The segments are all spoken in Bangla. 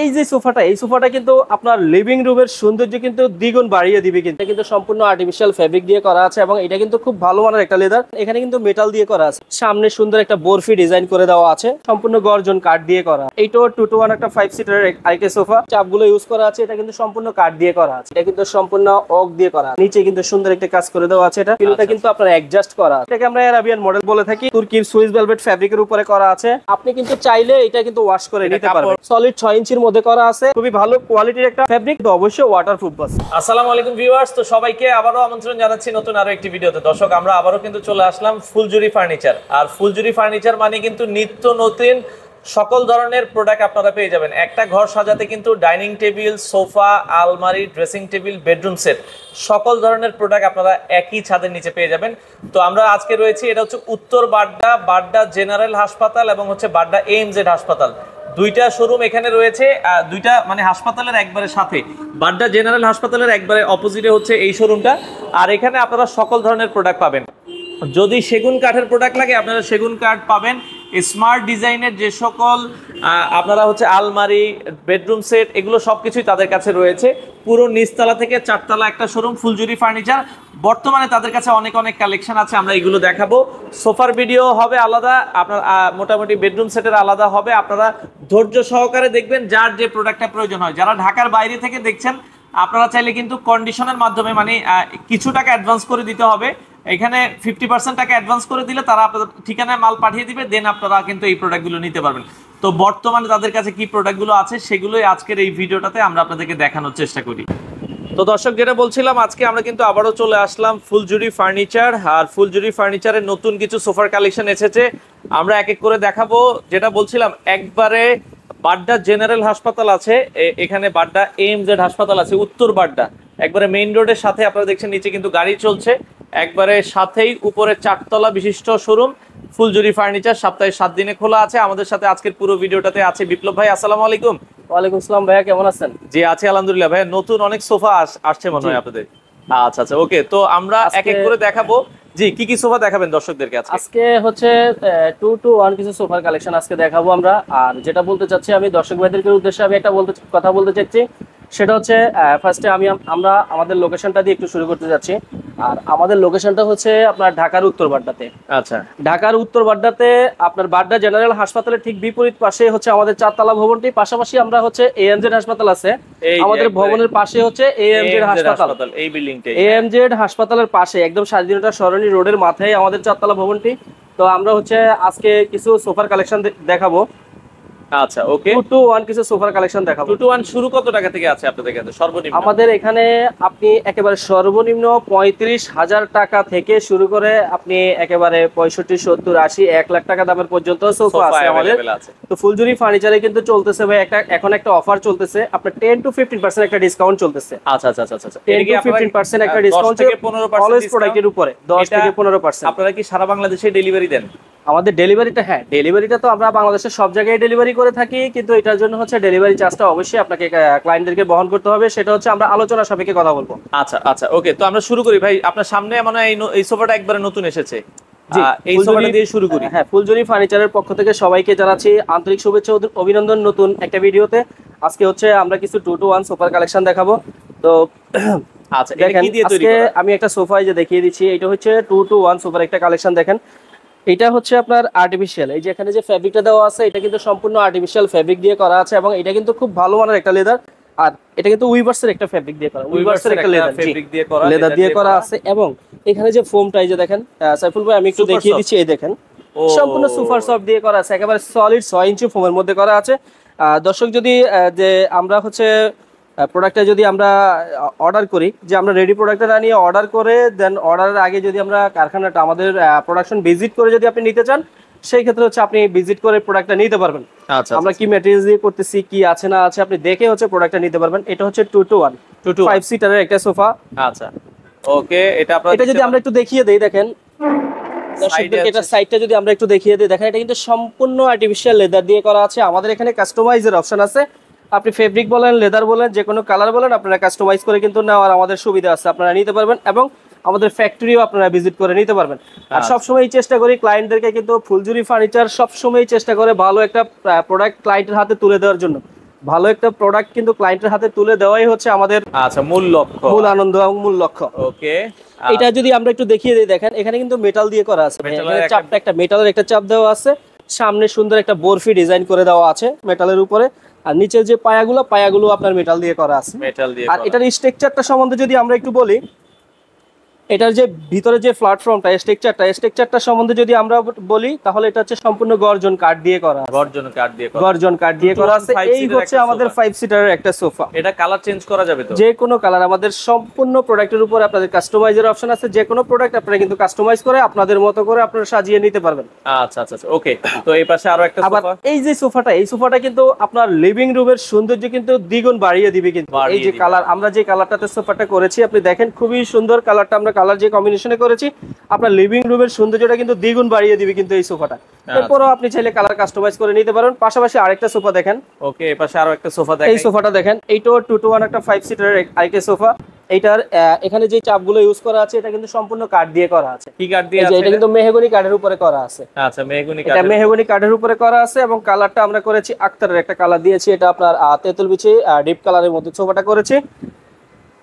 এই যে সোফাটা এই সোফাটা কিন্তু আপনার লিভিং রুমের সৌন্দর্য কিন্তু দ্বিগুণ বাড়িয়ে দিবে কিন্তু কিন্তু সম্পূর্ণ আর্টিফিশিয়াল ফেব্রিক দিয়ে করা আছে এবং এটা কিন্তু খুব ভালো মানের একটা লেদার এখানে কিন্তু মেটাল দিয়ে করা আছে সামনে সুন্দর একটা বরফি ডিজাইন করে দেওয়া আছে সম্পূর্ণ গর্জন কাঠ দিয়ে করা এইটা টু টু ওয়ান একটা ফাইভ সিটারের আরেকটা সোফা চাপগুলো ইউজ করা আছে এটা কিন্তু সম্পূর্ণ কাঠ দিয়ে করা আছে এটা কিন্তু সম্পূর্ণ অক দিয়ে করা নিচে কিন্তু সুন্দর একটা কাজ করে দেওয়া আছে এটা পিলোটা আচ্ছা, কিন্তু আচ্ছা। আপনার অ্যাডজাস্ট করা এটাকে আমরা অ্যারাবিয়ান মডেল বলে থাকি তুর্কির সুইস ভেলভেট ফেব্রিকের উপরে করা আছে আপনি কিন্তু চাইলে এটা কিন্তু ওয়াশ করে নিতে পারবেন সলিড ছয় ইঞ্চির মধ্যে করা আছে খুবই ভালো কোয়ালিটির একটা ফেব্রিক তো অবশ্যই ওয়াটারপ্রুফ বাস আসসালামু আলাইকুম ভিউয়ার্স তো সবাইকে আবারও আমন্ত্রণ জানাচ্ছি নতুন আরো একটি ভিডিওতে দর্শক আমরা আবারও কিন্তু চলে আসলাম ফুলজুরি ফার্নিচার আর ফুলজুরি ফার্নিচার মানে কিন্তু নিত্য নতুন সকল ধরনের প্রোডাক্ট আপনারা পেয়ে যাবেন একটা ঘর সাজাতে কিন্তু ডাইনিং টেবিল সোফা আলমারি ড্রেসিং টেবিল বেডরুম সেট সকল ধরনের প্রোডাক্ট আপনারা একই ছাদের নিচে পেয়ে যাবেন তো আমরা আজকে রয়েছি এটা হচ্ছে উত্তর বাড্ডা বাড্ডা জেনারেল হাসপাতাল এবং হচ্ছে বাড্ডা এইমজেড হাসপাতাল দুইটা শোরুম এখানে রয়েছে দুইটা মানে হাসপাতালের একবারে সাথে বাড্ডা জেনারেল হাসপাতালের একবারে অপোজিটে হচ্ছে এই শোরুমটা আর এখানে আপনারা সকল ধরনের প্রোডাক্ট পাবেন যদি সেগুন কাঠের প্রোডাক্ট লাগে আপনারা সেগুন কাঠ পাবেন স্মার্ট ডিজাইনের যে সকল আপনারা হচ্ছে আলমারি বেডরুম সেট এগুলো সব কিছুই তাদের কাছে রয়েছে পুরো নিচতলা থেকে চারতলা একটা শোরুম ফুলজুরি ফার্নিচার বর্তমানে তাদের কাছে অনেক অনেক কালেকশন আছে আমরা এগুলো দেখাবো সোফার ভিডিও হবে আলাদা আপনার মোটামুটি বেডরুম সেটের আলাদা হবে আপনারা ধৈর্য সহকারে দেখবেন যার যে প্রোডাক্টটা প্রয়োজন হয় যারা ঢাকার বাইরে থেকে দেখছেন আপনারা চাইলে কিন্তু কন্ডিশনের মাধ্যমে মানে কিছু টাকা অ্যাডভান্স করে দিতে হবে এখানে ফিফটি পার্সেন্ট টাকা অ্যাডভান্স করে দিলে তারা আপনাদের ঠিকানায় মাল পাঠিয়ে দিবে দেন আপনারা কিন্তু এই প্রোডাক্টগুলো নিতে পারবেন তো বর্তমানে তাদের কাছে কি প্রোডাক্টগুলো আছে সেগুলোই আজকের এই ভিডিওটাতে আমরা আপনাদেরকে দেখানোর চেষ্টা করি তো দর্শক যেটা বলছিলাম আজকে আমরা কিন্তু আবারও চলে আসলাম ফুলজুরি ফার্নিচার আর ফুলজুরি ফার্নিচারের নতুন কিছু সোফার কালেকশন এসেছে আমরা এক এক করে দেখাবো যেটা বলছিলাম একবারে বাড্ডা জেনারেল হাসপাতাল আছে এখানে বাড্ডা এম জেড হাসপাতাল আছে উত্তর বাড্ডা একবারে মেইন রোডের সাথে আপনারা দেখছেন নিচে কিন্তু গাড়ি চলছে একবারে সাথেই উপরে চারতলা বিশিষ্ট শোরুম ফুলজুরি ফার্নিচার সপ্তাহে সাত দিনে খোলা আছে আমাদের সাথে আজকের পুরো ভিডিওটাতে আছে বিপ্লব ভাই আসসালামু আলাইকুম ওয়ালাইকুম আসসালাম ভাইয়া কেমন আছেন জি আছি আলহামদুলিল্লাহ ভাইয়া নতুন অনেক সোফা আসছে মনে হয় আপনাদের আচ্ছা আচ্ছা ওকে তো আমরা এক এক করে দেখাবো জি কি কি সোফা দেখাবেন দর্শকদেরকে আজকে আজকে হচ্ছে 2 টু 1 কিছু সোফার কালেকশন আজকে দেখাবো আমরা আর যেটা বলতে চাচ্ছি আমি দর্শক ভাইদেরকে উদ্দেশ্যে আমি একটা বলতে কথা বলতে চাচ্ছি সেটা হচ্ছে ফার্স্টে আমি আমরা আমাদের লোকেশনটা দিয়ে একটু শুরু করতে যাচ্ছি আর আমাদের লোকেশনটা হচ্ছে আপনার ঢাকার উত্তর বাড্ডাতে আচ্ছা ঢাকার উত্তর বাড্ডাতে আপনার বাড্ডা জেনারেল হাসপাতালের ঠিক বিপরীত পাশে হচ্ছে আমাদের চারতলা ভবনটি পাশাপাশি আমরা হচ্ছে এএমজেড হাসপাতাল আছে আমাদের ভবনের পাশে হচ্ছে এএমজেড হাসপাতাল এই বিল্ডিংটা এএমজেড হাসপাতালের পাশে একদম স্বাধীনতা সরণী রোডের মাথায় আমাদের চারতলা ভবনটি তো আমরা হচ্ছে আজকে কিছু সোফার কালেকশন দেখাবো আচ্ছা ওকে কিছু সোফার কালেকশন দেখাবো শুরু কত টাকা থেকে আছে আপনাদের কাছে সর্বনিম্ন আমাদের এখানে আপনি একেবারে সর্বনিম্ন 35000 টাকা থেকে শুরু করে আপনি একেবারে 65 70 80 1 লাখ টাকা দামের পর্যন্ত সোফা আছে আমাদের তো ফুলজুরি ফার্নিচারে কিন্তু চলতেছে ভাই একটা এখন একটা অফার চলতেছে আপনার 10 টু 15% একটা ডিসকাউন্ট চলতেছে আচ্ছা আচ্ছা আচ্ছা আচ্ছা 10 টু 15% একটা ডিসকাউন্ট থেকে 15% অলওয়েজ প্রোডাক্টের উপরে 10 থেকে 15% আপনারা কি সারা বাংলাদেশে ডেলিভারি দেন আমাদের ডেলিভারিটা হ্যাঁ ডেলিভারিটা তো আমরা বাংলাদেশের সব জায়গায় ডেলিভারি করে থাকি কিন্তু এটার জন্য হচ্ছে ডেলিভারি চার্জটা অবশ্যই আপনাকে ক্লায়েন্টদেরকে বহন করতে হবে সেটা হচ্ছে আমরা আলোচনা সাপেক্ষে কথা বলবো আচ্ছা আচ্ছা ওকে তো আমরা শুরু করি ভাই আপনার সামনে মানে হয় এই সোফাটা একবারে নতুন এসেছে হ্যাঁ, আচ্ছা, আমি একটা সোফা যে দেখিয়ে দিচ্ছি এটা হচ্ছে টু টু ওয়ান সোফার একটা কালেকশন দেখেন এটা হচ্ছে আপনার আর্টিফিশিয়াল এই যে এখানে যে ফেব্রিকটা দেওয়া আছে এটা কিন্তু সম্পূর্ণ আর্টিফিশিয়াল ফেব্রিক দিয়ে করা আছে এবং এটা কিন্তু খুব ভালো মানের একটা লেদার আর এটা কিন্তু উইভার্সের একটা ফেব্রিক দিয়ে করা উইভার্সের একটা লেদার ফেব্রিক দিয়ে করা লেদার দিয়ে করা আছে এবং এখানে যে ফোমটা এই যে দেখেন সাইফুল ভাই আমি একটু দেখিয়ে দিচ্ছি এই দেখেন সম্পূর্ণ সুপার সফট দিয়ে করা আছে একেবারে সলিড ছয় ইঞ্চি ফোমের মধ্যে করা আছে দর্শক যদি যে আমরা হচ্ছে প্রোডাক্টটা যদি আমরা অর্ডার করি যে আমরা রেডি প্রোডাক্টটা নিয়ে অর্ডার করে দেন অর্ডারের আগে যদি আমরা কারখানাটা আমাদের প্রোডাকশন ভিজিট করে যদি আপনি নিতে চান সেই ক্ষেত্রে হচ্ছে আপনি ভিজিট করে প্রোডাক্টটা নিতে পারবেন আচ্ছা, আচ্ছা আমরা আচ্ছা। কি ম্যাটেরিয়াল দিয়ে করতেছি কি আছে না আছে আপনি দেখে হচ্ছে প্রোডাক্টটা নিতে পারবেন এটা হচ্ছে two two one two two five সিটারের একটা সোফা আচ্ছা ওকে এটা এটা যদি আমরা একটু দেখিয়ে দেই দেখেন যদি আমরা একটু দেখিয়ে দিই দেখেন এটা কিন্তু সম্পূর্ণ আর্টিফিশিয়াল লেদার দিয়ে করা আছে আমাদের এখানে কাস্টমাইজের অপশন আছে আপনি ফেব্রিক বলেন লেদার বলেন যে কোনো কালার বলেন আপনারা কাস্টমাইজ করে কিন্তু নেওয়ার আমাদের সুবিধা আছে আপনারা নিতে পারবেন এবং আমাদের ফ্যাক্টরিও আপনারা ভিজিট করে নিতে পারবেন আর আচ্ছা। সবসময় চেষ্টা করি ক্লায়েন্টদেরকে কিন্তু ফুলজুরি ফার্নিচার সবসময় চেষ্টা করে ভালো একটা প্রোডাক্ট ক্লায়েন্টের হাতে তুলে দেওয়ার জন্য ভালো একটা প্রোডাক্ট কিন্তু ক্লায়েন্টের হাতে তুলে দেওয়াই হচ্ছে আমাদের আচ্ছা মূল লক্ষ্য মূল আনন্দ এবং মূল লক্ষ্য ওকে এটা যদি আমরা একটু দেখিয়ে দিই দেখেন এখানে কিন্তু মেটাল দিয়ে করা আছে চাপটা একটা মেটালের একটা চাপ দেওয়া আছে সামনে সুন্দর একটা বরফি ডিজাইন করে দেওয়া আছে মেটালের উপরে আর নিচের যে পায়াগুলো পায়াগুলো আপনার মেটাল দিয়ে করা আছে মেটাল দিয়ে আর এটার স্ট্রাকচারটা সম্বন্ধে যদি আমরা একটু বলি এটার যে ভিতরে যে প্ল্যাটফর্মটা স্ট্রাকচারটা স্ট্রাকচারটা সম্বন্ধে যদি আমরা বলি তাহলে এটা হচ্ছে সম্পূর্ণ গর্জন কাঠ দিয়ে করা গর্জন কাঠ দিয়ে করা গর্জন কাঠ দিয়ে করা আছে এই হচ্ছে আমাদের 5 সিটারের একটা সোফা এটা কালার চেঞ্জ করা যাবে তো যে কোনো কালার আমাদের সম্পূর্ণ প্রোডাক্টের উপর আপনাদের কাস্টমাইজার অপশন আছে যে কোনো প্রোডাক্ট আপনারা কিন্তু কাস্টমাইজ করে আপনাদের মতো করে আপনারা সাজিয়ে নিতে পারবেন আচ্ছা আচ্ছা আচ্ছা ওকে তো এই পাশে আরো একটা সোফা এই যে সোফাটা এই সোফাটা কিন্তু আপনার লিভিং রুমের সৌন্দর্য কিন্তু দ্বিগুণ বাড়িয়ে দিবে কিন্তু এই যে কালার আমরা যে কালারটাতে সোফাটা করেছি আপনি দেখেন খুবই সুন্দর কালারটা আমরা কালার যে কম্বিনেশনে করেছি আপনার লিভিং রুমের সৌন্দর্যটা কিন্তু দ্বিগুণ বাড়িয়ে দিবে কিন্তু এই সোফাটা আচ্ছা। এরপরও আপনি চাইলে কালার কাস্টমাইজ করে নিতে পারেন পাশাপাশি আরেকটা সোফা দেখেন ওকে পাশে আরো একটা সোফা দেখেন এই সোফাটা দেখেন এইটাও টু টু ওয়ান একটা ফাইভ সিটারের আরেকটা সোফা এটার এখানে যে চাপগুলো ইউজ করা আছে এটা কিন্তু সম্পূর্ণ কাঠ দিয়ে করা আছে কি কাঠ দিয়ে আছে এটা কিন্তু মেহগনি কাঠের উপরে করা আছে আচ্ছা মেহগনি কাঠ এটা মেহগনি কাঠের উপরে করা আছে এবং কালারটা আমরা করেছি আক্তারের একটা কালার দিয়েছি এটা আপনার তেতুল বিচে ডিপ কালারের মধ্যে সোফাটা করেছি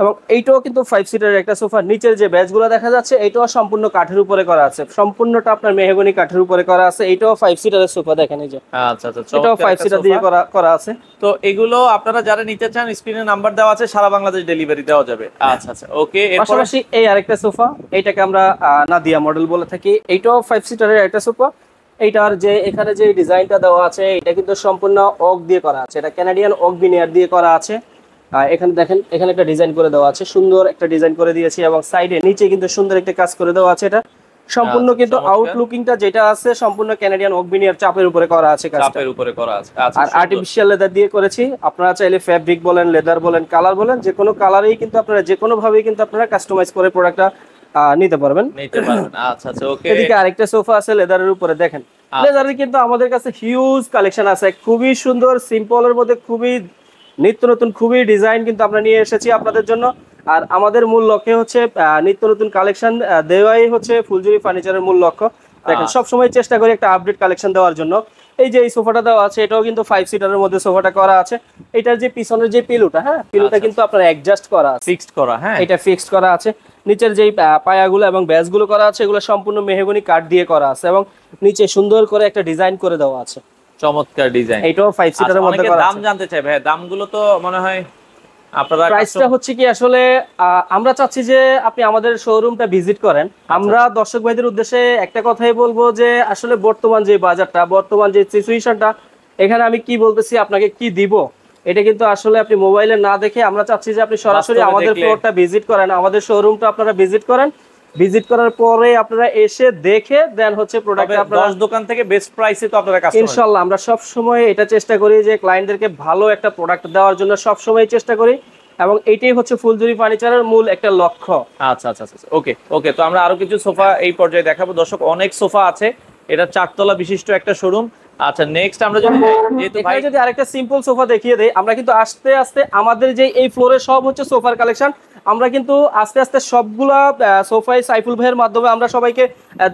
এবং এইটাও কিন্তু ফাইভ সিটারের একটা সোফা নিচের যে ব্যাচগুলো দেখা যাচ্ছে এইটাও সম্পূর্ণ কাঠের উপরে করা আছে সম্পূর্ণটা আপনার মেহগনি কাঠের উপরে করা আছে এইটাও ফাইভ সিটারের সোফা দেখেন এই যে আচ্ছা, আচ্ছা এটাও ফাইভ সিটার দিয়ে করা করা আছে তো এগুলো আপনারা যারা নিতে চান স্ক্রিনে নাম্বার দেওয়া আছে সারা বাংলাদেশ ডেলিভারি দেওয়া যাবে হ্যাঁ। আচ্ছা আচ্ছা ওকে পাশাপাশি এই আরেকটা সোফা এটাকে আমরা নাদিয়া মডেল বলে থাকি এইটাও ফাইভ সিটারের একটা সোফা এইটার যে এখানে যে ডিজাইনটা দেওয়া আছে এটা কিন্তু সম্পূর্ণ ওক দিয়ে করা আছে এটা ক্যানাডিয়ান অক বিনিয়ার দিয়ে করা আছে এখানে দেখেন এখানে একটা ডিজাইন করে দেওয়া আছে সুন্দর একটা ডিজাইন করে দিয়েছি এবং সাইডে নিচে কিন্তু সুন্দর একটা কাজ করে দেওয়া আছে এটা সম্পূর্ণ কিন্তু আউটলুকিংটা যেটা আছে সম্পূর্ণ কানাডিয়ান অগবিনিয়ার চাপের উপরে করা আছে চাপের উপরে করা আছে আচ্ছা, আর আর্টিফিশিয়াল লেদার দিয়ে করেছি আপনারা চাইলে ফেব্রিক বলেন লেদার বলেন কালার বলেন যে কোনো কালারেই কিন্তু আপনারা যে কোনো ভাবেই কিন্তু আপনারা কাস্টমাইজ করে প্রোডাক্টটা নিতে পারবেন নিতে পারবেন আচ্ছা আচ্ছা ওকে এদিকে আরেকটা সোফা আছে লেদারের উপরে দেখেন লেদারে আচ্ছা। কিন্তু আমাদের কাছে হিউজ কালেকশন আছে খুবই সুন্দর সিম্পলের মধ্যে খুবই নিত্য নতুন খুবই ডিজাইন কিন্তু আমরা নিয়ে এসেছি আপনাদের জন্য আর আমাদের মূল লক্ষ্যে হচ্ছে নিত্য নতুন কালেকশন দেওয়াই হচ্ছে ফুলজুরি ফার্নিচারের মূল লক্ষ্য দেখেন সবসময় চেষ্টা করি একটা আপডেট কালেকশন দেওয়ার জন্য এই যে এই সোফাটা দেওয়া আছে এটাও কিন্তু ফাইভ সিটারের মধ্যে সোফাটা করা আছে এটার যে পিছনের যে পিলুটা হ্যাঁ পিলুটা আচ্ছা। কিন্তু আপনার অ্যাডজাস্ট করা আছে ফিক্সড করা হ্যাঁ এটা ফিক্সড করা আছে নিচের যেই পায়াগুলো এবং ব্যাসগুলো করা আছে এগুলো সম্পূর্ণ মেহেগুনি কাঠ দিয়ে করা আছে এবং নিচে সুন্দর করে একটা ডিজাইন করে দেওয়া আছে চমৎকার ডিজাইন এটাও 5 সিটারের মধ্যে করা দাম জানতে চাই ভাই দামগুলো তো মনে হয় আপনারা প্রাইসটা হচ্ছে কি আসলে আমরা চাচ্ছি যে আপনি আমাদের শোরুমটা ভিজিট করেন আচ্ছা, আচ্ছা। আমরা দর্শক ভাইদের উদ্দেশ্যে একটা কথাই বলবো যে আসলে বর্তমান যে বাজারটা বর্তমান যে সিচুয়েশনটা এখানে আমি কি বলতেছি আপনাকে কি দিব এটা কিন্তু আসলে আপনি মোবাইলে না দেখে আমরা চাচ্ছি যে আপনি সরাসরি আমাদের ফ্লোরটা ভিজিট করেন আমাদের শোরুমটা আপনারা ভিজিট করেন ভিজিট করার পরে আপনারা এসে দেখে দেন হচ্ছে প্রোডাক্ট আপনারা 10 দোকান থেকে বেস্ট প্রাইসে তো আপনারা কাস্টমার ইনশাআল্লাহ আমরা সব সময় এটা চেষ্টা করি যে ক্লায়েন্টদেরকে ভালো একটা প্রোডাক্ট দেওয়ার জন্য সব সময় চেষ্টা করি এবং এটাই হচ্ছে ফুলজুরি ফার্নিচারের মূল একটা লক্ষ্য আচ্ছা, আচ্ছা আচ্ছা আচ্ছা ওকে ওকে তো আমরা আরো কিছু সোফা এই পর্যায়ে দেখাবো দর্শক অনেক সোফা আছে এটা চারতলা বিশিষ্ট একটা শোরুম আচ্ছা নেক্সট আমরা যদি হ্যাঁ, হ্যাঁ, যেহেতু ভাই যদি আরেকটা সিম্পল সোফা দেখিয়ে দেই আমরা কিন্তু আস্তে আস্তে আমাদের যে এই ফ্লোরে সব হচ্ছে সোফার কালেকশন আমরা কিন্তু আস্তে আস্তে সবগুলা সোফাই সাইফুল ভাইয়ের মাধ্যমে আমরা সবাইকে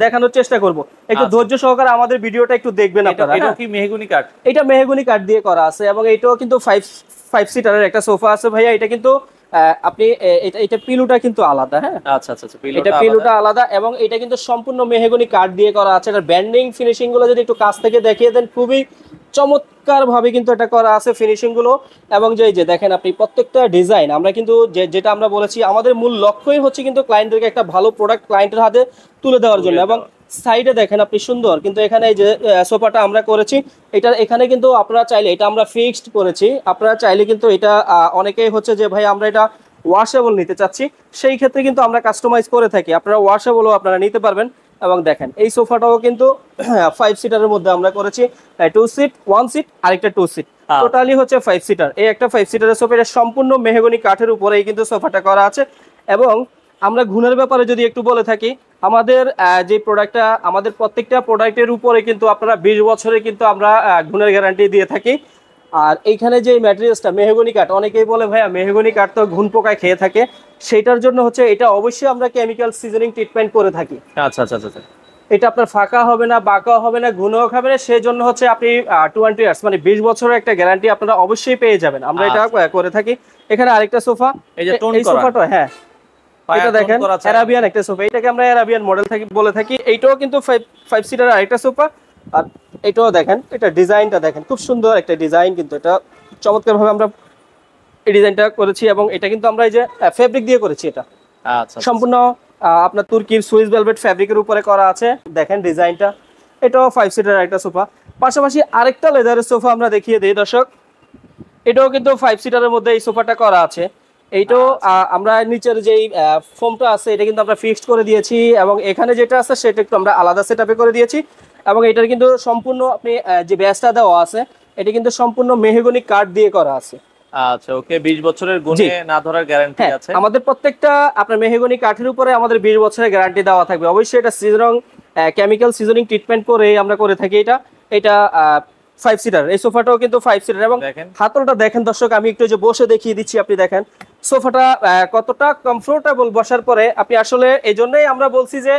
দেখানোর চেষ্টা করব একটু আচ্ছা। ধৈর্য সহকারে আমাদের ভিডিওটা একটু দেখবেন আপনারা এটা হ্যাঁ? কি মেহগুনি কাঠ এটা মেহগুনি কাঠ দিয়ে করা আছে এবং এটাও কিন্তু ফাইভ ফাইভ সিটারের একটা সোফা আছে ভাইয়া এটা কিন্তু আপনি এটা এটা পিলুটা কিন্তু আলাদা হ্যাঁ আচ্ছা আচ্ছা, আচ্ছা এটা পিলুটা আলাদা এবং এটা কিন্তু সম্পূর্ণ মেহগনি কাঠ দিয়ে করা আছে এটা ব্যান্ডিং ফিনিশিং গুলো যদি একটু কাছ থেকে দেখিয়ে দেন খুবই চমৎকারভাবে কিন্তু এটা করা আছে ফিনিশিংগুলো এবং যে যে দেখেন আপনি প্রত্যেকটা ডিজাইন আমরা কিন্তু যে যেটা আমরা বলেছি আমাদের মূল লক্ষ্যই হচ্ছে কিন্তু ক্লায়েন্টদেরকে একটা ভালো প্রোডাক্ট ক্লায়েন্টের হাতে তুলে দেওয়ার জন্য এবং সাইডে দেখেন আপনি সুন্দর কিন্তু এখানে এই যে সোফাটা আমরা করেছি এটা এখানে কিন্তু আপনারা চাইলে এটা আমরা ফিক্সড করেছি আপনারা চাইলে কিন্তু এটা অনেকেই হচ্ছে যে ভাই আমরা এটা ওয়াশেবল নিতে চাচ্ছি সেই ক্ষেত্রে কিন্তু আমরা কাস্টমাইজ করে থাকি আপনারা ওয়াশেবলও আপনারা নিতে পারবেন এবং দেখেন এই সোফাটাও কিন্তু ফাইভ সিটারের মধ্যে আমরা করেছি টু সিট ওয়ান সিট আরেকটা টু সিট টোটালি হচ্ছে ফাইভ সিটার এই একটা ফাইভ সিটারের সোফা এটা সম্পূর্ণ মেহগনি কাঠের উপরেই কিন্তু সোফাটা করা আছে এবং আমরা ঘুণের ব্যাপারে যদি একটু বলে থাকি আমাদের যে প্রোডাক্টটা আমাদের প্রত্যেকটা প্রোডাক্টের উপরে কিন্তু আপনারা বিশ বছরে কিন্তু আমরা ঘুণের গ্যারান্টি দিয়ে থাকি আর এইখানে যে ম্যাটেরিয়ালসটা মেহগনি কাঠ অনেকেই বলে ভাইয়া মেহগনি কাঠ তো ঘুন পোকায় খেয়ে থাকে সেটার জন্য হচ্ছে এটা অবশ্যই আমরা কেমিক্যাল সিজনিং ট্রিটমেন্ট করে থাকি আচ্ছা, আচ্ছা আচ্ছা আচ্ছা এটা আপনার ফাঁকা হবে না বাঁকাও হবে না ঘুনও খাবে না সেই জন্য হচ্ছে আপনি টোয়েন্টি ইয়ার্স মানে বিশ বছরের একটা গ্যারান্টি আপনারা অবশ্যই পেয়ে যাবেন আমরা এটা আচ্ছা। করে থাকি এখানে আরেকটা সোফা এই সোফাটা হ্যাঁ এটা দেখেন একটা সোফা এটাকে আমরা এরাবিয়ান মডেল থাকি বলে থাকি এইটাও কিন্তু ফাইভ ফাইভ সিটার আরেকটা সোফা আর এটাও দেখেন এটা ডিজাইনটা দেখেন খুব সুন্দর একটা ডিজাইন কিন্তু এটা চমৎকারভাবে আমরা এই ডিজাইনটা করেছি এবং এটা কিন্তু আমরা এই যে ফেব্রিক দিয়ে করেছি এটা আচ্ছা, আচ্ছা। সম্পূর্ণ আপনার তুর্কির সুইস ভেলভেট ফেব্রিকের উপরে করা আছে দেখেন ডিজাইনটা এটাও ফাইভ সিটার একটা সোফা পাশাপাশি আরেকটা লেদারের সোফা আমরা দেখিয়ে দিই দর্শক এটাও কিন্তু ফাইভ সিটারের মধ্যে এই সোফাটা করা আছে এইটাও আচ্ছা। আমরা নিচের যে ফোমটা আছে এটা কিন্তু আমরা ফিক্সড করে দিয়েছি এবং এখানে যেটা আছে সেটা একটু আমরা আলাদা সেট করে দিয়েছি এবং এটার কিন্তু সম্পূর্ণ আপনি যে ব্যাসটা দেওয়া আছে এটা কিন্তু সম্পূর্ণ মেহগনি কাঠ দিয়ে করা আছে আচ্ছা ওকে বছরের না ধরার হ্যাঁ, আমাদের প্রত্যেকটা আপনার কাঠের উপরে আমাদের বছরের গ্যারান্টি দেওয়া থাকবে অবশ্যই এটা সিজনিং ট্রিটমেন্ট করে আমরা করে থাকি এটা এটা ফাইভ সিটার এই সোফাটাও কিন্তু ফাইভ সিটার এবং হাতলটা দেখেন দর্শক আমি একটু বসে দেখিয়ে দিচ্ছি আপনি দেখেন সোফাটা কতটা কমফোর্টেবল বসার পরে আপনি আসলে এই জন্যই আমরা বলছি যে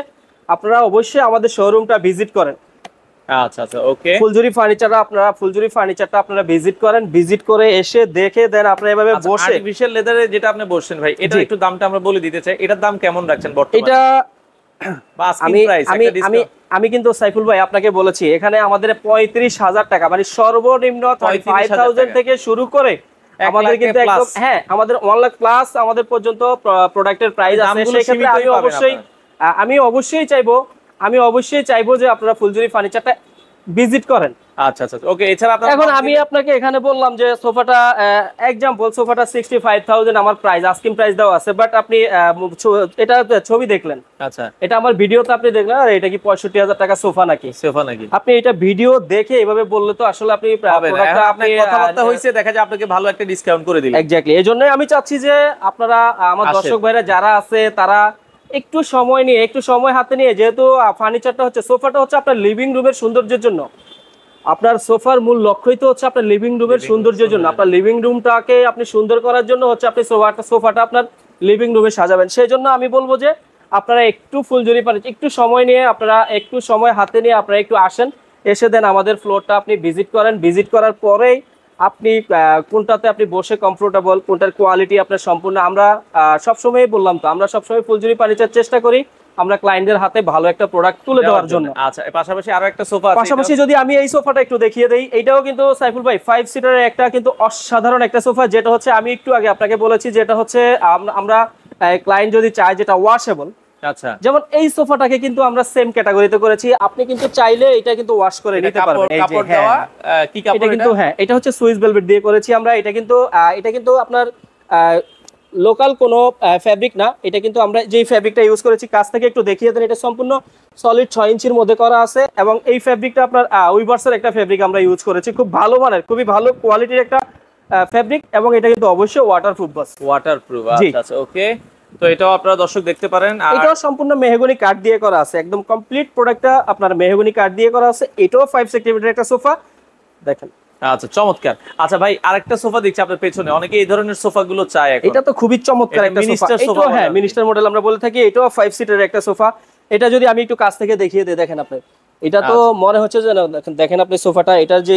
আপনারা অবশ্যই আমাদের শোরুমটা ভিজিট করেন আচ্ছা আচ্ছা ওকে ফুলজুরি ফার্নিচারটা আপনারা ফুলজুরি ফার্নিচারটা আপনারা ভিজিট করেন ভিজিট করে এসে দেখে দেন আপনারা এভাবে আচ্ছা, বসে আর্টিফিশিয়াল লেদারে যেটা আপনি বসছেন ভাই এটা একটু দামটা আমরা বলে দিতে চাই এটার দাম কেমন রাখছেন বর্তমানে এটা আমি কিন্তু সাইফুল ভাই আপনাকে বলেছি এখানে আমাদের পঁয়ত্রিশ হাজার টাকা মানে সর্বনিম্ন ফাইভ থাউজেন্ড থেকে শুরু করে আমাদের কিন্তু হ্যাঁ, আমাদের ওয়ান লাখ প্লাস আমাদের পর্যন্ত প্রোডাক্টের প্রাইস আছে সেক্ষেত্রে অবশ্যই আমি অবশ্যই চাইবো আমি অবশ্যই চাইবো যে আপনারা ফুলজুরি ফার্নিচারটা ভিজিট করেন আচ্ছা আচ্ছা ওকে আচ্ছা। এছাড়া এখন আমি আপনাকে এখানে বললাম যে সোফাটা এক্সাম্পল সোফাটা আমার প্রাইস আস্কিং প্রাইস আছে বাট আপনি এটা ছবি দেখলেন আচ্ছা এটা আমার ভিডিওতে আপনি দেখলেন আর এটা কি পঁয়ষট্টি হাজার টাকা সোফা নাকি সোফা নাকি আপনি এটা ভিডিও দেখে এভাবে বললে তো আসলে আপনি আপনি কথাবার্তা হয়েছে দেখা যায় আপনাকে ভালো একটা ডিসকাউন্ট করে দিলেন এক্স্যাক্টলি এই আমি চাচ্ছি যে আপনারা আমার দর্শক ভাইরা যারা আছে তারা একটু সময় নিয়ে একটু সময় হাতে নিয়ে যেহেতু ফার্নিচারটা হচ্ছে সোফাটা হচ্ছে আপনার লিভিং রুমের সৌন্দর্যের জন্য আপনার সোফার মূল লক্ষ্যই তো হচ্ছে আপনার লিভিং রুমের সৌন্দর্যের জন্য আপনার লিভিং রুমটাকে আপনি সুন্দর করার জন্য হচ্ছে আপনি সোফাটা সোফাটা আপনার লিভিং রুমে সাজাবেন সেই জন্য আমি বলবো যে আপনারা একটু ফুলঝুরি পারেন একটু সময় নিয়ে আপনারা একটু সময় হাতে নিয়ে আপনারা একটু আসেন এসে দেন আমাদের ফ্লোরটা আপনি ভিজিট করেন ভিজিট করার পরেই আপনি কোনটাতে আপনি বসে কমফোর্টেবল কোনটার কোয়ালিটি আপনার সম্পূর্ণ আমরা সবসময় বললাম তো আমরা সবসময় ফুলজুরি পানি চেষ্টা করি আমরা ক্লায়েন্টদের হাতে ভালো একটা প্রোডাক্ট তুলে দেওয়ার জন্য আচ্ছা পাশাপাশি আরো একটা সোফা পাশাপাশি যদি আমি এই সোফাটা একটু দেখিয়ে দেই এটাও কিন্তু সাইফুল ভাই ফাইভ সিটারের একটা কিন্তু অসাধারণ একটা সোফা যেটা হচ্ছে আমি একটু আগে আপনাকে বলেছি যেটা হচ্ছে আমরা ক্লায়েন্ট যদি চায় যেটা ওয়াশেবল আচ্ছা। যেমন এই সোফাটাকে কিন্তু আমরা সেম ক্যাটাগরিতে করেছি আপনি কিন্তু চাইলে এটা কিন্তু ওয়াশ করে নিতে পারবেন হ্যাঁ। এটা হ্যাঁ এটা হচ্ছে সুইস ভেলভেট দিয়ে করেছি আমরা এটা কিন্তু এটা কিন্তু আপনার লোকাল কোনো ফ্যাব্রিক না এটা কিন্তু আমরা যেই ফ্যাব্রিকটা ইউজ করেছি কাছ থেকে একটু দেখিয়ে দেন এটা সম্পূর্ণ সলিড ছয় ইঞ্চির মধ্যে করা আছে এবং এই ফ্যাব্রিকটা আপনার উইভার্সের একটা ফ্যাব্রিক আমরা ইউজ করেছি খুব ভালো মানের খুবই ভালো কোয়ালিটির একটা ফ্যাব্রিক এবং এটা কিন্তু অবশ্যই ওয়াটার ওয়াটারপ্রুফ বাস ওয়াটারপ্রুফ আচ্ছা ওকে তো এটাও আপনারা দর্শক দেখতে পারেন এটাও সম্পূর্ণ কাঠ দিয়ে করা আছে একদম কমপ্লিট প্রোডাক্টটা আপনার কাঠ দিয়ে করা আছে এটাও সেন্টিমিটার একটা সোফা দেখেন আচ্ছা চমৎকার আচ্ছা ভাই আরেকটা সোফা দেখছি আপনার পেছনে অনেকে এই ধরনের সোফা গুলো চায় এটা তো খুবই চমৎকার একটা সোফা হ্যাঁ মিনিস্টার মডেল আমরা বলে থাকি এটাও ফাইভ সিটের একটা সোফা এটা যদি আমি একটু কাছ থেকে দেখিয়ে দিই দেখেন আপনি এটা তো আচ্ছা। মনে হচ্ছে যে দেখেন আপনি সোফাটা এটার যে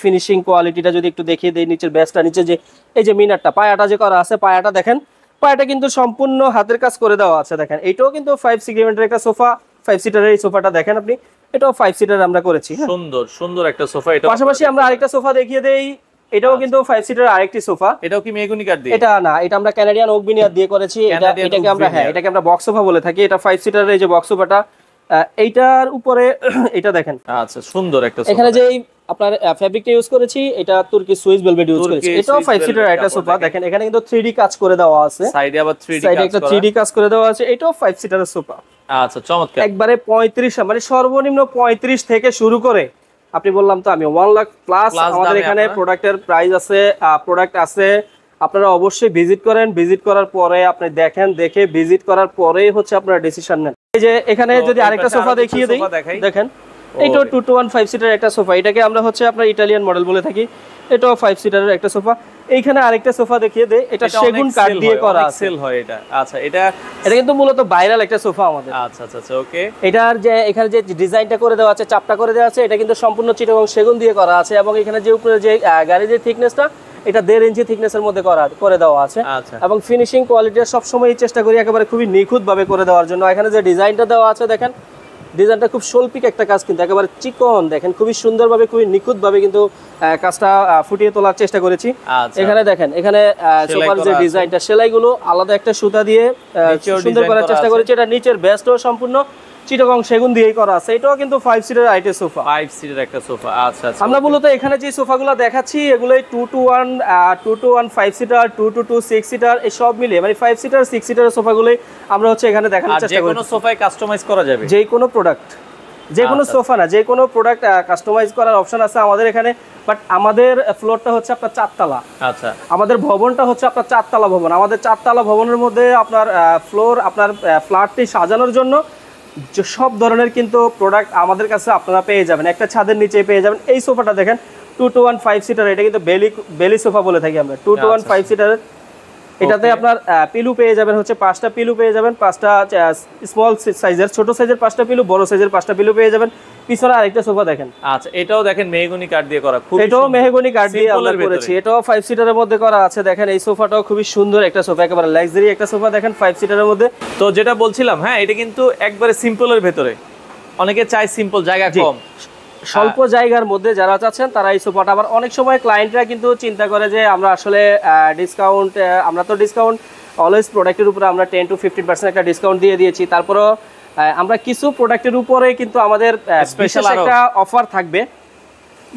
ফিনিশিং কোয়ালিটিটা যদি একটু দেখিয়ে দিই নিচের ব্যাসটা নিচে যে এই যে মিনারটা পায়াটা যে করা আছে পায়াটা দেখেন পায়াটা কিন্তু সম্পূর্ণ হাতের কাজ করে দেওয়া আছে দেখেন এটাও কিন্তু ফাইভ সিগ্রিমেন্টের একটা সোফা ফাইভ সিটার এই সোফাটা দেখেন আপনি এটাও ফাইভ সিটার আমরা করেছি হ্যাঁ। সুন্দর সুন্দর একটা সোফা এটা পাশাপাশি আমরা আরেকটা সোফা দেখিয়ে দেই এটাও কিন্তু ফাইভ আচ্ছা। সিটার আরেকটি সোফা এটাও কি মেহগুনি কাঠ দিয়ে এটা না এটা আমরা ক্যানাডিয়ান ওকবিনিয়ার দিয়ে করেছি এটা এটাকে আমরা হ্যাঁ এটাকে আমরা বক্স সোফা বলে থাকি এটা ফাইভ সিটারের এই যে বক্স সোফাটা এইটার উপরে এটা দেখেন আচ্ছা সুন্দর একটা এখানে যে আপনার ফেব্রিকটা ইউজ করেছি এটা তুর্কি সুইস ভেলভেট ইউজ করেছি এটাও 5 সিটার একটা সোফা দেখেন এখানে কিন্তু 3D কাজ করে দেওয়া আছে সাইডে আবার 3D সাইডে একটা 3D কাজ করে দেওয়া আছে এটাও 5 সিটার সোফা আচ্ছা চমৎকার একবারে 35 মানে সর্বনিম্ন 35 থেকে শুরু করে আপনি বললাম তো আমি 1 লাখ প্লাস আমাদের এখানে প্রোডাক্টের প্রাইস আছে প্রোডাক্ট আছে আপনারা অবশ্যই ভিজিট করেন ভিজিট করার পরে আপনি দেখেন দেখে ভিজিট করার পরেই হচ্ছে আপনারা ডিসিশন নেন এই যে এখানে যদি আরেকটা সোফা দেখিয়ে দেই দেখেন এটাও two two one five seater একটা সোফা এটাকে আমরা হচ্ছে আপনার ইটালিয়ান মডেল বলে থাকি এটাও ফাইভ সিটারের একটা সোফা এইখানে আরেকটা সোফা দেখিয়ে দেয় এটা সেগুন কাঠ দিয়ে করা সেল হয় এটা আচ্ছা এটা এটা কিন্তু মূলত বাইরাল একটা সোফা আমাদের আচ্ছা আচ্ছা আচ্ছা ওকে এটার যে এখানে যে ডিজাইনটা করে দেওয়া আছে চাপটা করে দেওয়া আছে এটা কিন্তু সম্পূর্ণ এবং সেগুন দিয়ে করা আছে এবং এখানে যে উপরে যে গাড়ি যে থিকনেসটা এটা দেড় ইঞ্চি থিকনেস এর মধ্যে করা করে দেওয়া আছে আচ্ছা। এবং ফিনিশিং কোয়ালিটি সবসময় চেষ্টা করি একেবারে খুবই নিখুঁত ভাবে করে দেওয়ার জন্য এখানে যে ডিজাইনটা দেওয়া আছে দেখেন ডিজাইনটা খুব শৈল্পিক একটা কাজ কিন্তু একেবারে চিকন দেখেন খুবই সুন্দরভাবে খুবই নিখুঁতভাবে কিন্তু কাজটা ফুটিয়ে তোলার চেষ্টা করেছি আচ্ছা। এখানে দেখেন এখানে সোফার যে ডিজাইনটা সেলাইগুলো আলাদা একটা সুতা দিয়ে সুন্দর করার চেষ্টা করেছি এটা নিচের ব্যস্ত সম্পূর্ণ চিটাগং সেগুন দিয়েই করা আছে এটাও কিন্তু ফাইভ সিটের আইটি সোফা ফাইভ সিটের একটা সোফা আচ্ছা আচ্ছা আমরা মূলত এখানে যে সোফাগুলো দেখাচ্ছি এগুলো two two one two two one five seater two two two six seater এই সব মিলিয়ে মানে ফাইভ সিটার সিক্স সিটার সোফাগুলোই আমরা হচ্ছে এখানে দেখানোর চেষ্টা করি সোফায় কাস্টমাইজ করা যাবে যে কোনো প্রোডাক্ট যে কোনো আচ্ছা। সোফা না যে কোনো প্রোডাক্ট কাস্টমাইজ করার অপশন আছে আমাদের এখানে বাট আমাদের ফ্লোরটা হচ্ছে আপনার চারতলা আচ্ছা আমাদের ভবনটা হচ্ছে আপনার চারতলা ভবন আমাদের চারতলা ভবনের মধ্যে আপনার ফ্লোর আপনার ফ্ল্যাটটি সাজানোর জন্য সব ধরনের কিন্তু প্রোডাক্ট আমাদের কাছে আপনারা পেয়ে যাবেন একটা ছাদের নিচে পেয়ে যাবেন এই সোফাটা দেখেন two two one five seater এটা কিন্তু বেলি বেলি সোফা বলে থাকি আমরা টু টু ওয়ান ফাইভ সিটারের এটাতে আপনার পিলু পেয়ে যাবেন হচ্ছে পাঁচটা পিলু পেয়ে যাবেন পাঁচটা স্মল সাইজের ছোট সাইজের পাঁচটা পিলু বড় সাইজের পাঁচটা পিলু পেয়ে যাবেন পিছনে আরেকটা সোফা দেখেন আচ্ছা এটাও দেখেন মেহগনি কাঠ দিয়ে করা খুব এটাও মেহগনি কাঠ দিয়ে আমরা করেছি এটাও ফাইভ সিটারের মধ্যে করা আছে দেখেন এই সোফাটাও খুব সুন্দর একটা সোফা একেবারে লাক্সারি একটা সোফা দেখেন ফাইভ সিটারের মধ্যে তো যেটা বলছিলাম হ্যাঁ এটা কিন্তু একবারে সিম্পলের ভেতরে অনেকে চাই সিম্পল জায়গা কম স্বল্প হ্যাঁ। জায়গার মধ্যে যারা চাচ্ছেন তারা এই সোফাটা আবার অনেক সময় ক্লায়েন্টরা কিন্তু চিন্তা করে যে আমরা আসলে ডিসকাউন্ট আমরা তো ডিসকাউন্ট অলওয়েজ প্রোডাক্টের উপরে আমরা টেন টু ফিফটিন পার্সেন্ট একটা ডিসকাউন্ট দিয়ে দিয়েছি তারপরেও আমরা কিছু প্রোডাক্টের উপরে কিন্তু আমাদের স্পেশাল একটা অফার থাকবে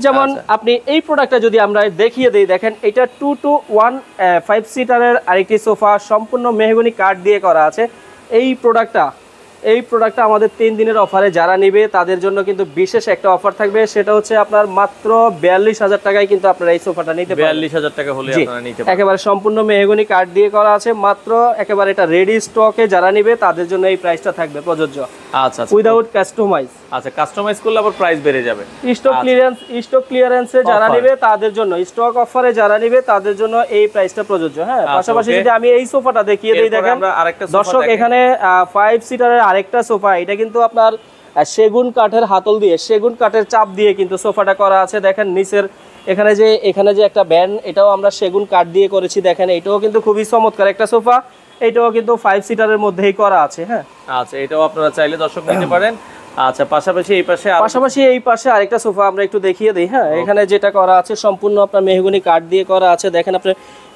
যেমন আচ্ছা। আপনি এই প্রোডাক্টটা যদি আমরা দেখিয়ে দিই দেখেন এটা টু টু ওয়ান ফাইভ সিটারের আরেকটি সোফা সম্পূর্ণ মেহগুনি কার্ড দিয়ে করা আছে এই প্রোডাক্টটা এই প্রোডাক্টটা আমাদের তিন দিনের অফারে যারা নিবে তাদের জন্য কিন্তু বিশেষ একটা অফার থাকবে সেটা হচ্ছে আপনার মাত্র বিয়াল্লিশ হাজার টাকায় কিন্তু আপনারা এই সোফাটা নিতে বিয়াল্লিশ হাজার টাকা হলে একেবারে সম্পূর্ণ মেহগুনি কার্ড দিয়ে করা আছে মাত্র একেবারে এটা রেডি স্টকে যারা নিবে তাদের জন্য এই প্রাইসটা থাকবে প্রযোজ্য আচ্ছা উইদাউট কাস্টমাইজ আচ্ছা কাস্টমাইজ আচ্ছা, করলে আবার প্রাইস বেড়ে যাবে স্টক ক্লিয়ারেন্স স্টক ক্লিয়ারেন্সে যারা নিবে তাদের জন্য স্টক অফারে যারা নিবে তাদের জন্য এই প্রাইসটা প্রযোজ্য হ্যাঁ আচ্ছা, পাশাপাশি যদি আমি এই সোফাটা দেখিয়ে দিই দেখেন দর্শক এখানে ফাইভ সিটারের আরেকটা সোফা এটা কিন্তু আপনার সেগুন কাঠের হাতল দিয়ে সেগুন কাঠের চাপ দিয়ে কিন্তু সোফাটা করা আছে দেখেন নিচের এখানে যে এখানে যে একটা ব্যান্ড এটাও আমরা সেগুন কাঠ দিয়ে করেছি দেখেন এটাও কিন্তু খুবই চমৎকার একটা সোফা এটাও কিন্তু ফাইভ সিটারের মধ্যেই করা আছে হ্যাঁ আচ্ছা এটাও আপনারা চাইলে দর্শক নিতে পারেন আচ্ছা পাশাপাশি এই পাশে পাশাপাশি এই পাশে আরেকটা সোফা আমরা একটু দেখিয়ে দিই হ্যাঁ এখানে যেটা করা আছে সম্পূর্ণ আপনার মেহগুনি কাঠ দিয়ে করা আছে দেখেন আপনার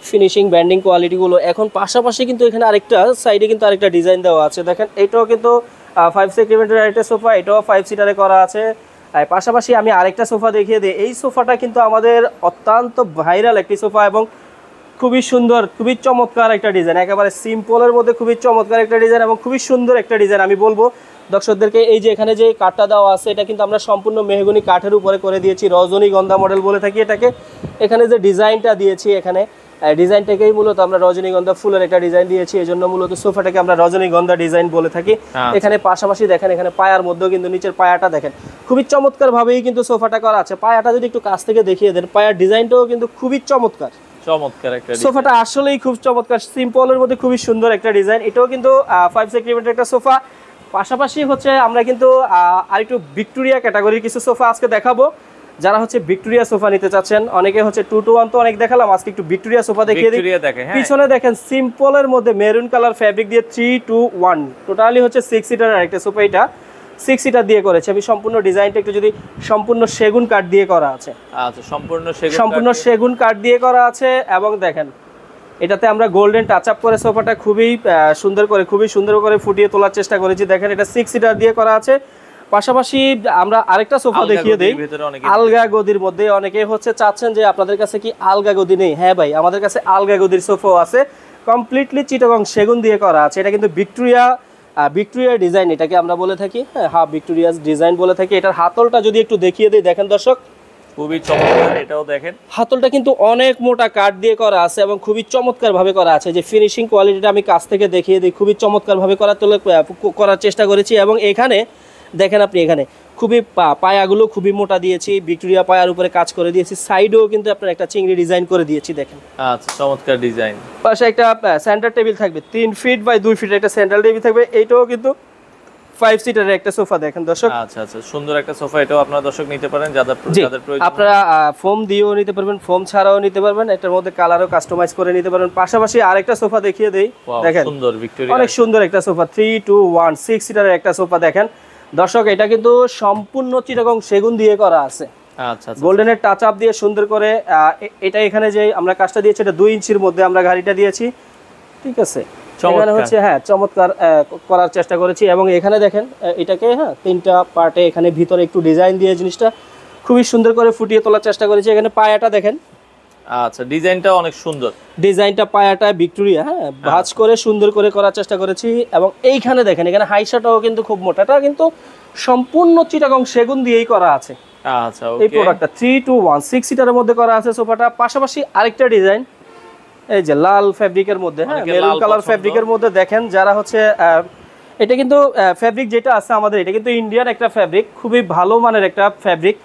ফিনিশিং ব্যান্ডিং কোয়ালিটিগুলো এখন পাশাপাশি কিন্তু এখানে আরেকটা সাইডে কিন্তু আরেকটা ডিজাইন দেওয়া আছে দেখেন এটাও কিন্তু ফাইভ সেকেন্ডের আরেকটা সোফা এটাও ফাইভ সিটারে করা আছে পাশাপাশি আমি আরেকটা সোফা দেখিয়ে দিই এই সোফাটা কিন্তু আমাদের অত্যন্ত ভাইরাল একটি সোফা এবং খুবই সুন্দর খুবই চমৎকার একটা ডিজাইন একেবারে সিম্পলের মধ্যে খুবই চমৎকার একটা ডিজাইন এবং খুবই সুন্দর একটা ডিজাইন আমি বলবো দর্শকদেরকে এই যে এখানে যে কাঠটা দেওয়া আছে এটা কিন্তু আমরা সম্পূর্ণ মেহগুনি কাঠের উপরে করে দিয়েছি রজনীগন্ধা মডেল বলে থাকি এটাকে এখানে যে ডিজাইনটা দিয়েছি এখানে ডিজাইনটাকেই মূলত আমরা রজনীগন্ধা ফুলের একটা ডিজাইন দিয়েছি এই জন্য মূলত সোফাটাকে আমরা রজনীগন্ধা ডিজাইন বলে থাকি আচ্ছা। এখানে পাশাপাশি দেখেন এখানে পায়ার মধ্যেও কিন্তু নিচের পায়াটা দেখেন খুবই চমৎকার ভাবেই কিন্তু সোফাটা করা আছে পায়াটা যদি একটু কাছ থেকে দেখিয়ে দেন পায়ার ডিজাইনটাও কিন্তু খুবই চমৎকার চমৎকার সোফাটা আসলেই খুব চমৎকার সিম্পলের মধ্যে খুবই সুন্দর একটা ডিজাইন এটাও কিন্তু ফাইভ সেক্রিমেন্টের একটা সোফা পাশাপাশি হচ্ছে আমরা কিন্তু আরেকটু ভিক্টোরিয়া ক্যাটাগরির কিছু সোফা আজকে দেখাবো যারা হচ্ছে ভিক্টোরিয়া সোফা নিতে চাচ্ছেন অনেকে হচ্ছে টু টু ওয়ান তো অনেক দেখালাম আজকে একটু ভিক্টোরিয়া সোফা দেখিয়ে দিই হ্যাঁ। পিছনে দেখেন সিম্পলের মধ্যে মেরুন কালার ফ্যাব্রিক দিয়ে থ্রি টু ওয়ান টোটালি হচ্ছে সিক্স সিটার একটা সোফা এটা সিক্স সিটার দিয়ে করেছে আমি সম্পূর্ণ ডিজাইনটা একটু যদি সম্পূর্ণ সেগুন কাঠ দিয়ে করা আছে আচ্ছা সম্পূর্ণ সম্পূর্ণ সেগুন কাঠ দিয়ে করা আছে এবং দেখেন এটাতে আমরা গোল্ডেন টাচ আপ করে সোফাটা খুবই সুন্দর করে খুবই সুন্দর করে ফুটিয়ে তোলার চেষ্টা করেছি দেখেন এটা সিক্স সিটার দিয়ে করা আছে পাশাপাশি আমরা আরেকটা সোফা দেখিয়ে দিই আলগা গদির মধ্যে অনেকে হচ্ছে চাচ্ছেন যে আপনাদের কাছে কি আলগা গদি নেই হ্যাঁ ভাই আমাদের কাছে আলগা গদির সোফাও আছে কমপ্লিটলি চিটগং সেগুন দিয়ে করা আছে এটা কিন্তু ভিক্টোরিয়া ভিক্টোরিয়ার ডিজাইন এটাকে আমরা বলে থাকি হ্যাঁ হা ভিক্টোরিয়াস ডিজাইন বলে থাকি এটার হাতলটা যদি একটু দেখিয়ে দিই দেখেন দর্শক খুবই চমৎকার এটাও দেখেন হাতলটা কিন্তু অনেক মোটা কাঠ দিয়ে করা আছে এবং খুবই চমৎকার ভাবে করা আছে যে ফিনিশিং কোয়ালিটিটা আমি কাছ থেকে দেখিয়ে দিই খুবই চমৎকার ভাবে করা তোলে করার চেষ্টা করেছি এবং এখানে দেখেন আপনি এখানে খুবই পায়াগুলো খুবই মোটা দিয়েছি ভিক্টোরিয়া পায়ার উপরে কাজ করে দিয়েছি সাইডেও কিন্তু আপনার একটা চিংড়ি ডিজাইন করে দিয়েছি দেখেন আচ্ছা চমৎকার ডিজাইন পাশে একটা সেন্টার টেবিল থাকবে তিন ফিট বাই দুই ফিট একটা সেন্টার টেবিল থাকবে এইটাও কিন্তু ফাইভ সিটারের একটা সোফা দেখেন দর্শক আচ্ছা আচ্ছা সুন্দর একটা সোফা এটাও আপনারা দর্শক নিতে পারেন যাদের যাদের প্রয়োজন আপনারা ফোম দিয়েও নিতে পারবেন ফোম ছাড়াও নিতে পারবেন এটার মধ্যে কালারও কাস্টমাইজ করে নিতে পারবেন পাশাপাশি আরেকটা সোফা দেখিয়ে দেই দেখেন সুন্দর ভিক্টোরিয়া অনেক সুন্দর একটা sofa three two one six সিটারের একটা সোফা দেখেন দর্শক এটা কিন্তু সম্পূর্ণ চিরকং সেগুন দিয়ে করা আছে গোল্ডেনের টাচ আপ দিয়ে সুন্দর করে এটা এখানে যে আমরা কাজটা দিয়েছি এটা দুই ইঞ্চির মধ্যে আমরা গাড়িটা দিয়েছি ঠিক আছে এখানে হচ্ছে হ্যাঁ চমৎকার করার চেষ্টা করেছি এবং এখানে দেখেন এটাকে হ্যাঁ তিনটা পার্টে এখানে ভিতরে একটু ডিজাইন দিয়ে জিনিসটা খুবই সুন্দর করে ফুটিয়ে তোলার চেষ্টা করেছি এখানে পায়াটা দেখেন আচ্ছা ডিজাইনটা অনেক সুন্দর ডিজাইনটা পায়াটা ভিক্টোরিয়া হ্যাঁ, হ্যাঁ। ভাজ করে সুন্দর করে করার চেষ্টা করেছি এবং এইখানে দেখেন এখানে হাইসাটাও কিন্তু খুব মোটাটা কিন্তু সম্পূর্ণ চিটাগং সেগুন দিয়েই করা আছে আচ্ছা এই প্রোডাক্টটা থ্রি টু ওয়ান সিক্স সিটারের মধ্যে করা আছে সোফাটা পাশাপাশি আরেকটা ডিজাইন এই যে লাল ফেব্রিকের মধ্যে হ্যাঁ মেরুন কালার ফেব্রিকের মধ্যে দেখেন যারা হচ্ছে এটা কিন্তু ফেব্রিক যেটা আছে আমাদের এটা কিন্তু ইন্ডিয়ান একটা ফেব্রিক খুবই ভালো মানের একটা ফেব্রিক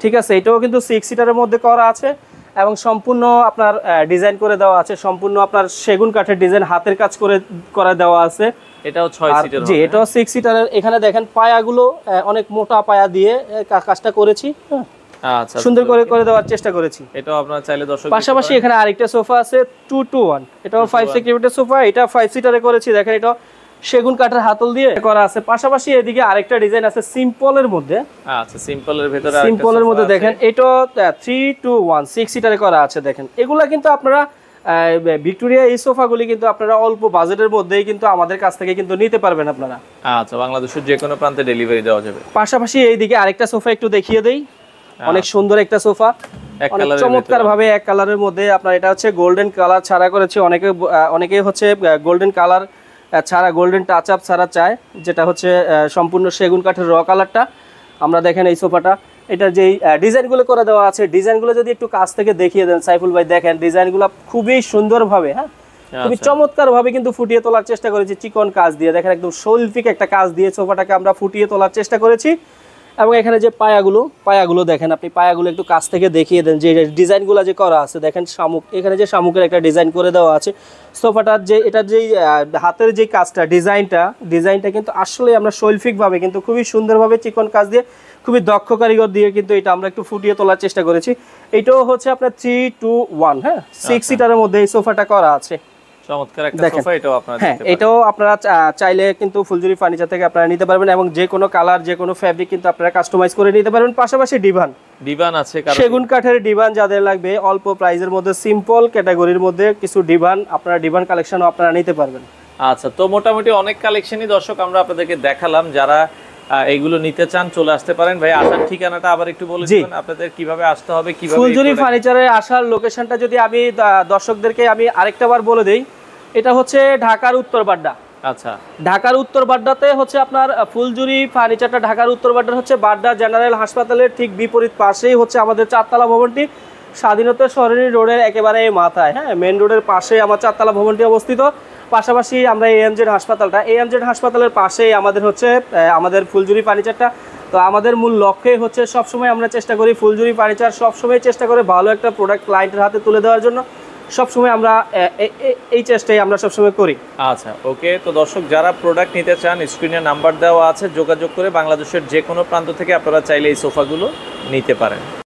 ঠিক আছে এটাও কিন্তু সিক্স সিটারের মধ্যে করা আছে এবং সম্পূর্ণ আপনার ডিজাইন করে দেওয়া আছে সম্পূর্ণ আপনার সেগুন কাঠের ডিজাইন হাতের কাজ করে করা দেওয়া আছে এটাও ছয় সিটার জি এটাও সিক্স সিটারের এখানে দেখেন পায়াগুলো অনেক মোটা পায়া দিয়ে কাজটা করেছি হ্যাঁ আচ্ছা, সুন্দর আচ্ছা, করে আচ্ছা। করে দেওয়ার চেষ্টা করেছি এটাও আপনারা চাইলে দর্শক পাশাপাশি এখানে আরেকটা সোফা আছে 221 টু ওয়ান এটাও ফাইভ সিক্রিমিটার সোফা এটা 5 সিটারে করেছি দেখেন এটা সেগুন কাঠের হাতল দিয়ে করা আছে পাশাপাশি এদিকে আরেকটা ডিজাইন আছে সিম্পলের মধ্যে আচ্ছা সিম্পলের ভিতরে সিম্পলের মধ্যে দেখেন এটা 321 6 সিটারে করা আছে দেখেন এগুলা কিন্তু আপনারা ভিক্টোরিয়া এই সোফাগুলি কিন্তু আপনারা অল্প বাজেটের মধ্যেই কিন্তু আমাদের কাছ থেকে কিন্তু নিতে পারবেন আপনারা আচ্ছা বাংলাদেশের যে কোনো প্রান্তে ডেলিভারি দেওয়া যাবে পাশাপাশি এইদিকে আরেকটা সোফা একটু দেখিয়ে দেই হ্যাঁ। অনেক সুন্দর একটা সোফা চমৎকার ভাবে আপনার ছাড়া অনেকে গোল্ডেন কালার ছাড়া যেটা হচ্ছে আমরা দেখেন এই সোফাটা এটা যেই গুলো করে দেওয়া আছে ডিজাইন গুলো যদি একটু কাছ থেকে দেখিয়ে দেন সাইফুল ভাই দেখেন ডিজাইন গুলা খুবই সুন্দর ভাবে হ্যাঁ আচ্ছা। খুবই চমৎকার ভাবে কিন্তু ফুটিয়ে তোলার চেষ্টা করেছি চিকন কাজ দিয়ে দেখেন একদম শৈল্পিক একটা কাজ দিয়ে সোফাটাকে আমরা ফুটিয়ে তোলার চেষ্টা করেছি এবং এখানে যে পায়াগুলো পায়াগুলো দেখেন আপনি পায়াগুলো একটু কাছ থেকে দেখিয়ে দেন যে ডিজাইনগুলো যে করা আছে দেখেন শামুক এখানে যে শামুকের একটা ডিজাইন করে দেওয়া আছে সোফাটার যে এটা যেই হাতের যে কাজটা ডিজাইনটা ডিজাইনটা কিন্তু আসলে আমরা শৈল্পিকভাবে কিন্তু খুবই সুন্দরভাবে চিকন কাজ দিয়ে খুবই দক্ষ কারিগর দিয়ে কিন্তু এটা আমরা একটু ফুটিয়ে তোলার চেষ্টা করেছি এটাও হচ্ছে আপনার থ্রি টু ওয়ান হ্যাঁ সিক্স আচ্ছা। সিটারের মধ্যে এই সোফাটা করা আছে ফার্নিচার হ্যাঁ, থেকে নিতে পারবেন এবং কালার যে কোনো ফ্যাব্রিক কিন্তু আপনারা কাস্টমাইজ করে নিতে পারবেন পাশাপাশি ডিভান ডিভান আছে সেগুন কাঠের যাদের লাগবে অল্প প্রাইজের মধ্যে সিম্পল ক্যাটাগরির মধ্যে কিছু ডিভান আপনারা নিতে পারবেন আচ্ছা তো মোটামুটি অনেক কালেকশনই দর্শক আমরা আপনাদেরকে দেখালাম যারা এগুলো নিতে চান চলে আসতে পারেন ভাই আসার ঠিকানাটা আবার একটু বলে দিন আপনাদের কিভাবে আসতে হবে কিভাবে ফুলজুরি ফার্নিচারে আসার লোকেশনটা যদি আমি দর্শকদেরকে আমি আরেকটা বার বলে দেই এটা হচ্ছে ঢাকার উত্তরবাড্ডা আচ্ছা ঢাকার উত্তরবাড্ডাতে হচ্ছে আপনার ফুলজুরি ফার্নিচারটা ঢাকার উত্তরবাড্ডার হচ্ছে বাড্ডা জেনারেল হাসপাতালের ঠিক বিপরীত পাশেই হচ্ছে আমাদের চারতলা ভবনটি স্বাধীনতা সরণি রোডের একেবারে মাথায় হ্যাঁ মেন রোডের পাশে আমার চারতলা ভবনটি অবস্থিত পাশাপাশি আমরা এএমজেড হাসপাতালটা এএমজেড হাসপাতালের পাশেই আমাদের হচ্ছে আমাদের ফুলজুরি ফার্নিচারটা তো আমাদের মূল লক্ষ্যই হচ্ছে সবসময় আমরা চেষ্টা করি ফুলজুরি ফার্নিচার সবসময় চেষ্টা করে ভালো একটা প্রোডাক্ট ক্লায়েন্টের হাতে তুলে দেওয়ার জন্য সবসময় আমরা এই চেষ্টাই আমরা সবসময় করি আচ্ছা ওকে তো দর্শক যারা প্রোডাক্ট নিতে চান স্ক্রিনে নাম্বার দেওয়া আছে যোগাযোগ করে বাংলাদেশের যে কোনো প্রান্ত থেকে আপনারা চাইলে এই সোফাগুলো নিতে পারেন